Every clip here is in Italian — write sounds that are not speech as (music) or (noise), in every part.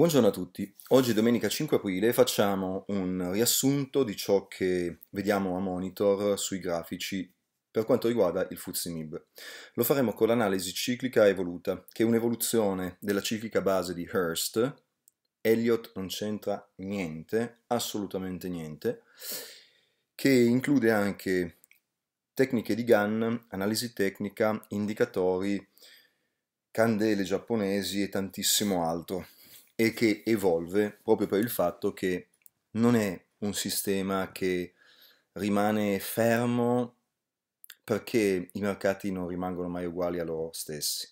Buongiorno a tutti, oggi domenica 5 aprile facciamo un riassunto di ciò che vediamo a monitor sui grafici per quanto riguarda il FTSE Lo faremo con l'analisi ciclica evoluta, che è un'evoluzione della ciclica base di Hearst. Elliott non c'entra niente, assolutamente niente, che include anche tecniche di GAN, analisi tecnica, indicatori, candele giapponesi e tantissimo altro e che evolve proprio per il fatto che non è un sistema che rimane fermo perché i mercati non rimangono mai uguali a loro stessi.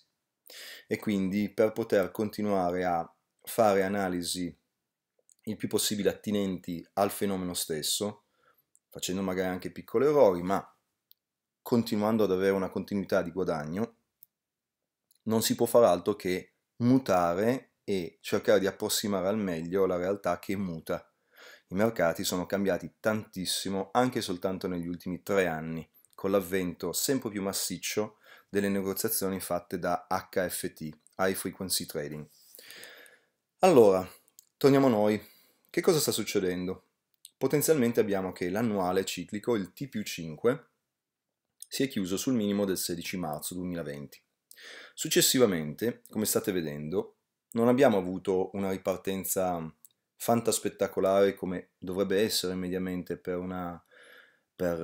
E quindi per poter continuare a fare analisi il più possibile attinenti al fenomeno stesso, facendo magari anche piccoli errori, ma continuando ad avere una continuità di guadagno, non si può far altro che mutare e cercare di approssimare al meglio la realtà che muta. I mercati sono cambiati tantissimo anche soltanto negli ultimi tre anni, con l'avvento sempre più massiccio delle negoziazioni fatte da HFT, High Frequency Trading. Allora, torniamo a noi. Che cosa sta succedendo? Potenzialmente abbiamo che l'annuale ciclico, il T più 5, si è chiuso sul minimo del 16 marzo 2020. Successivamente, come state vedendo, non abbiamo avuto una ripartenza fantaspettacolare come dovrebbe essere mediamente per, una, per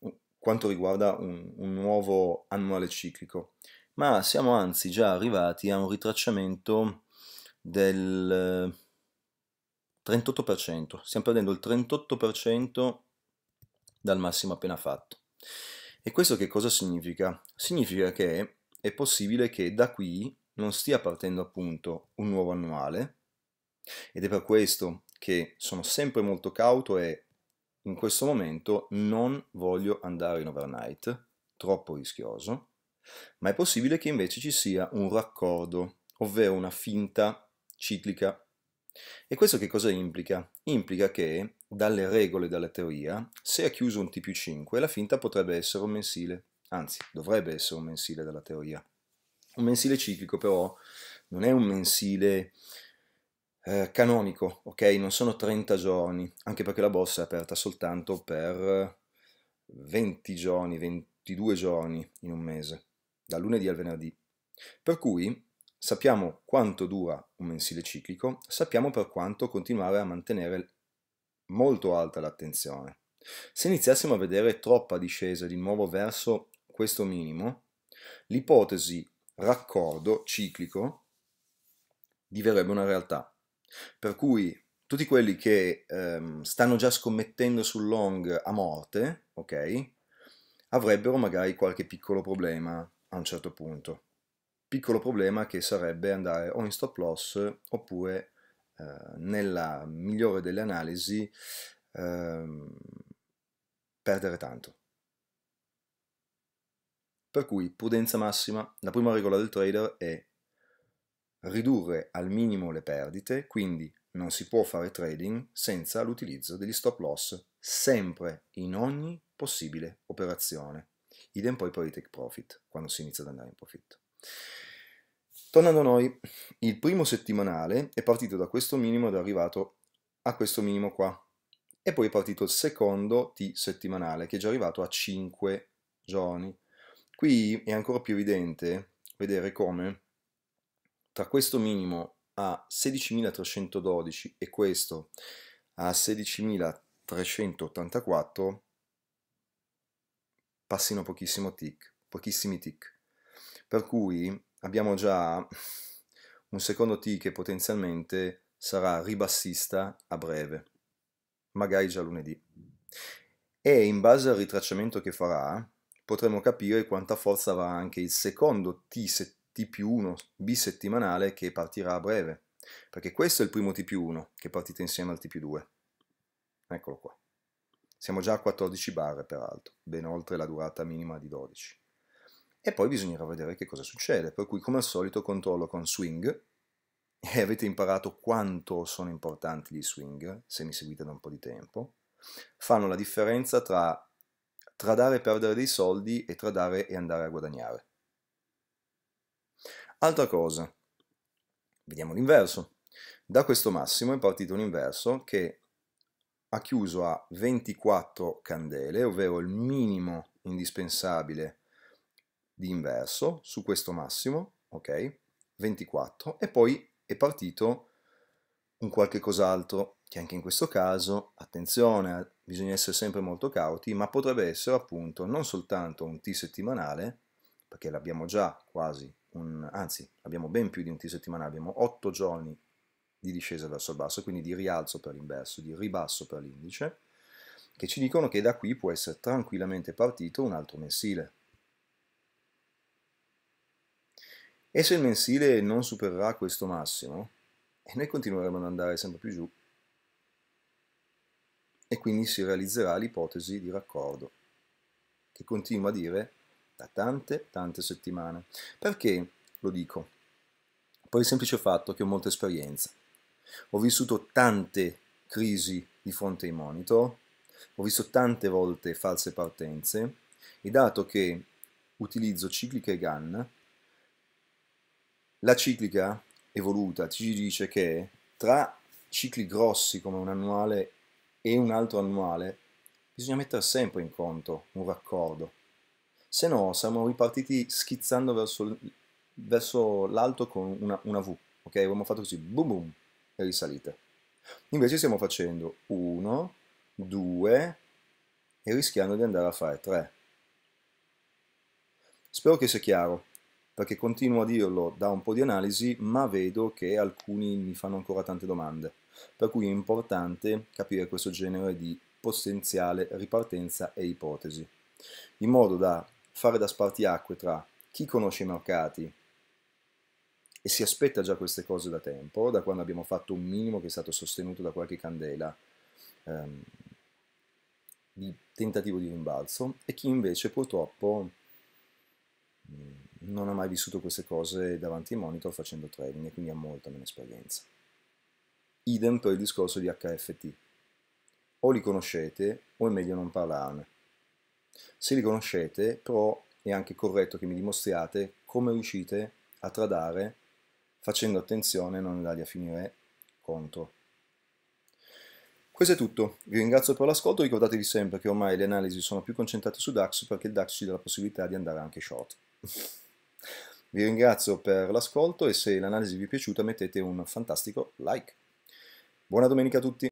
eh, quanto riguarda un, un nuovo annuale ciclico, ma siamo anzi già arrivati a un ritracciamento del 38%, eh, stiamo perdendo il 38% dal massimo appena fatto. E questo che cosa significa? Significa che è possibile che da qui non stia partendo appunto un nuovo annuale ed è per questo che sono sempre molto cauto e in questo momento non voglio andare in overnight, troppo rischioso, ma è possibile che invece ci sia un raccordo, ovvero una finta ciclica. E questo che cosa implica? Implica che dalle regole, dalla teoria, se ha chiuso un T più 5, la finta potrebbe essere un mensile, anzi dovrebbe essere un mensile dalla teoria. Un mensile ciclico però non è un mensile eh, canonico, ok? Non sono 30 giorni, anche perché la borsa è aperta soltanto per 20 giorni, 22 giorni in un mese, da lunedì al venerdì. Per cui sappiamo quanto dura un mensile ciclico, sappiamo per quanto continuare a mantenere molto alta l'attenzione. Se iniziassimo a vedere troppa discesa di nuovo verso questo minimo, l'ipotesi raccordo ciclico diverrebbe una realtà. Per cui tutti quelli che ehm, stanno già scommettendo sul long a morte, ok, avrebbero magari qualche piccolo problema a un certo punto. Piccolo problema che sarebbe andare o in stop loss oppure eh, nella migliore delle analisi eh, perdere tanto. Per cui, prudenza massima, la prima regola del trader è ridurre al minimo le perdite, quindi non si può fare trading senza l'utilizzo degli stop loss, sempre in ogni possibile operazione. Idem poi per i take profit, quando si inizia ad andare in profitto. Tornando a noi, il primo settimanale è partito da questo minimo ed è arrivato a questo minimo qua. E poi è partito il secondo T settimanale, che è già arrivato a 5 giorni. Qui è ancora più evidente vedere come tra questo minimo a 16.312 e questo a 16.384 passino pochissimo tick, pochissimi tick. Per cui abbiamo già un secondo tick che potenzialmente sarà ribassista a breve, magari già lunedì. E in base al ritracciamento che farà, potremo capire quanta forza avrà anche il secondo T, T più 1 bisettimanale che partirà a breve, perché questo è il primo T più 1 che è partito insieme al T più 2. Eccolo qua. Siamo già a 14 barre peraltro, ben oltre la durata minima di 12. E poi bisognerà vedere che cosa succede, per cui come al solito controllo con swing, e avete imparato quanto sono importanti gli swing, se mi seguite da un po' di tempo, fanno la differenza tra tradare e perdere dei soldi e tradare e andare a guadagnare. Altra cosa, vediamo l'inverso. Da questo massimo è partito un inverso che ha chiuso a 24 candele, ovvero il minimo indispensabile di inverso su questo massimo, ok? 24 e poi è partito un qualche cos'altro che anche in questo caso, attenzione, eh, bisogna essere sempre molto cauti, ma potrebbe essere appunto non soltanto un T settimanale, perché l'abbiamo già quasi, un, anzi abbiamo ben più di un T settimanale, abbiamo 8 giorni di discesa verso il basso, quindi di rialzo per l'inverso, di ribasso per l'indice, che ci dicono che da qui può essere tranquillamente partito un altro mensile. E se il mensile non supererà questo massimo, e eh, noi continueremo ad andare sempre più giù, e quindi si realizzerà l'ipotesi di raccordo, che continuo a dire da tante, tante settimane. Perché lo dico? Per il semplice fatto che ho molta esperienza. Ho vissuto tante crisi di fronte ai monitor, ho visto tante volte false partenze e dato che utilizzo ciclica e GAN, la ciclica evoluta ci dice che tra cicli grossi come un annuale e un altro annuale, bisogna mettere sempre in conto un raccordo. Se no, siamo ripartiti schizzando verso, verso l'alto con una, una V, ok? Abbiamo fatto così, boom boom, e risalite. Invece stiamo facendo 1, 2 e rischiando di andare a fare 3. Spero che sia chiaro, perché continuo a dirlo da un po' di analisi, ma vedo che alcuni mi fanno ancora tante domande per cui è importante capire questo genere di potenziale ripartenza e ipotesi, in modo da fare da spartiacque tra chi conosce i mercati e si aspetta già queste cose da tempo, da quando abbiamo fatto un minimo che è stato sostenuto da qualche candela ehm, di tentativo di rimbalzo, e chi invece purtroppo non ha mai vissuto queste cose davanti ai monitor facendo trading e quindi ha molta meno esperienza idem per il discorso di HFT. O li conoscete o è meglio non parlarne. Se li conoscete, però è anche corretto che mi dimostriate come riuscite a tradare facendo attenzione a non andarli a finire contro. Questo è tutto, vi ringrazio per l'ascolto, ricordatevi sempre che ormai le analisi sono più concentrate su DAX perché il DAX ci dà la possibilità di andare anche short. (laughs) vi ringrazio per l'ascolto e se l'analisi vi è piaciuta mettete un fantastico like. Buona domenica a tutti!